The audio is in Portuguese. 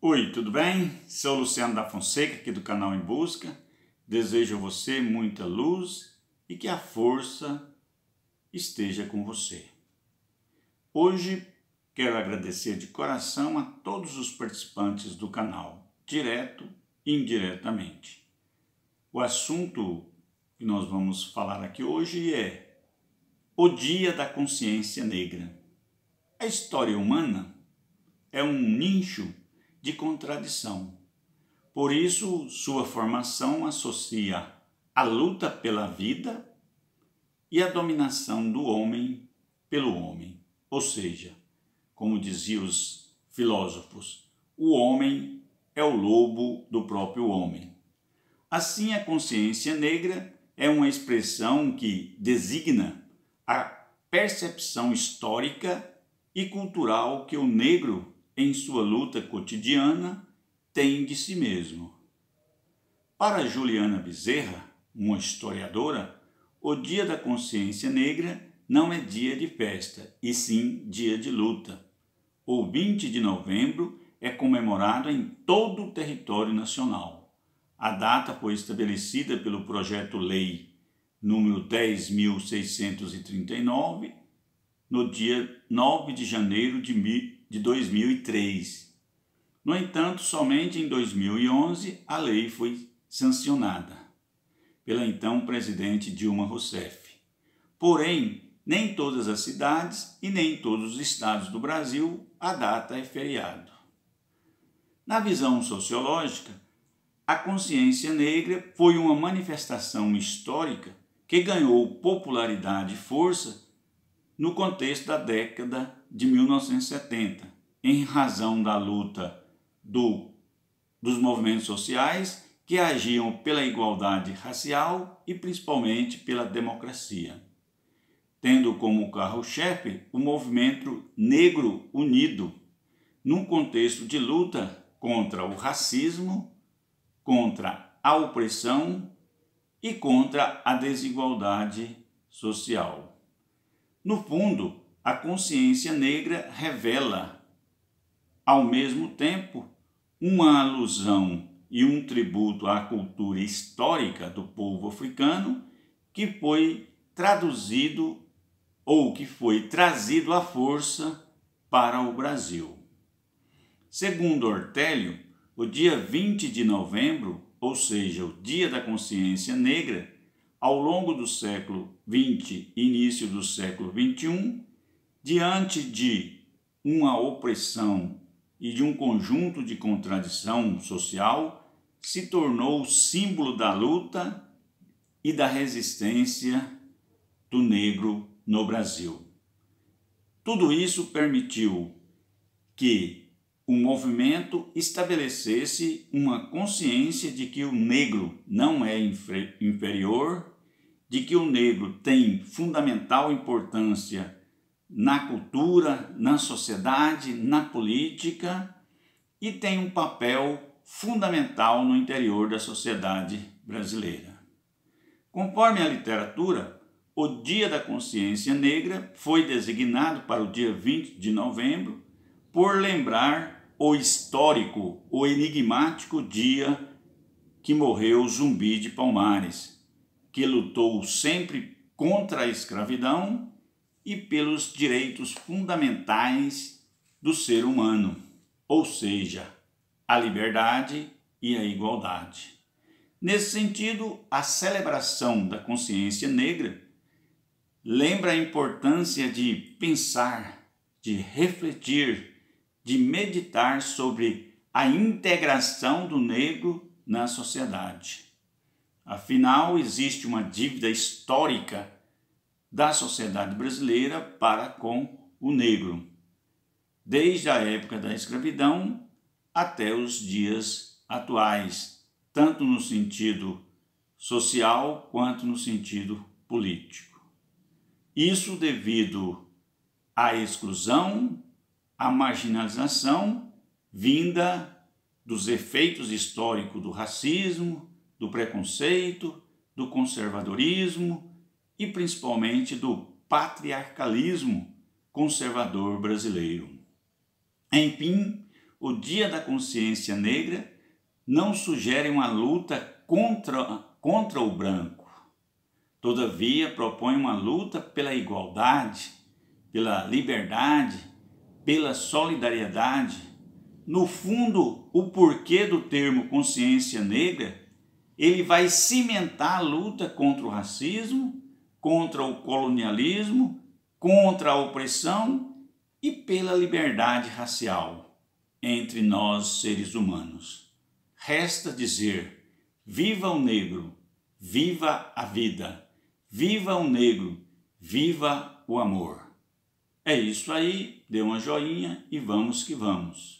Oi, tudo bem? Sou Luciano da Fonseca, aqui do canal Em Busca. Desejo a você muita luz e que a força esteja com você. Hoje quero agradecer de coração a todos os participantes do canal, direto e indiretamente. O assunto que nós vamos falar aqui hoje é o Dia da Consciência Negra. A história humana é um nicho de contradição. Por isso, sua formação associa a luta pela vida e a dominação do homem pelo homem. Ou seja, como diziam os filósofos, o homem é o lobo do próprio homem. Assim, a consciência negra é uma expressão que designa a percepção histórica e cultural que o negro em sua luta cotidiana, tem de si mesmo. Para Juliana Bezerra, uma historiadora, o Dia da Consciência Negra não é dia de festa, e sim dia de luta. O 20 de novembro é comemorado em todo o território nacional. A data foi estabelecida pelo projeto Lei número 10.639, no dia 9 de janeiro de de 2003. No entanto, somente em 2011 a lei foi sancionada pela então presidente Dilma Rousseff. Porém, nem todas as cidades e nem todos os estados do Brasil a data é feriado. Na visão sociológica, a consciência negra foi uma manifestação histórica que ganhou popularidade e força no contexto da década de 1970, em razão da luta do, dos movimentos sociais que agiam pela igualdade racial e principalmente pela democracia, tendo como carro-chefe o movimento Negro Unido, num contexto de luta contra o racismo, contra a opressão e contra a desigualdade social. No fundo, a consciência negra revela, ao mesmo tempo, uma alusão e um tributo à cultura histórica do povo africano que foi traduzido ou que foi trazido à força para o Brasil. Segundo Ortélio, o dia 20 de novembro, ou seja, o Dia da Consciência Negra, ao longo do século XX e início do século XXI, Diante de uma opressão e de um conjunto de contradição social, se tornou símbolo da luta e da resistência do negro no Brasil. Tudo isso permitiu que o movimento estabelecesse uma consciência de que o negro não é inferior, de que o negro tem fundamental importância na cultura, na sociedade, na política e tem um papel fundamental no interior da sociedade brasileira. Conforme a literatura, o Dia da Consciência Negra foi designado para o dia 20 de novembro por lembrar o histórico, o enigmático dia que morreu Zumbi de Palmares, que lutou sempre contra a escravidão e pelos direitos fundamentais do ser humano, ou seja, a liberdade e a igualdade. Nesse sentido, a celebração da consciência negra lembra a importância de pensar, de refletir, de meditar sobre a integração do negro na sociedade. Afinal, existe uma dívida histórica da sociedade brasileira para com o negro, desde a época da escravidão até os dias atuais, tanto no sentido social quanto no sentido político. Isso devido à exclusão, à marginalização vinda dos efeitos históricos do racismo, do preconceito, do conservadorismo, e principalmente do patriarcalismo conservador brasileiro. Enfim, o Dia da Consciência Negra não sugere uma luta contra, contra o branco. Todavia, propõe uma luta pela igualdade, pela liberdade, pela solidariedade. No fundo, o porquê do termo consciência negra, ele vai cimentar a luta contra o racismo contra o colonialismo, contra a opressão e pela liberdade racial entre nós seres humanos. Resta dizer: viva o negro, viva a vida, viva o negro, viva o amor. É isso aí, dê uma joinha e vamos que vamos.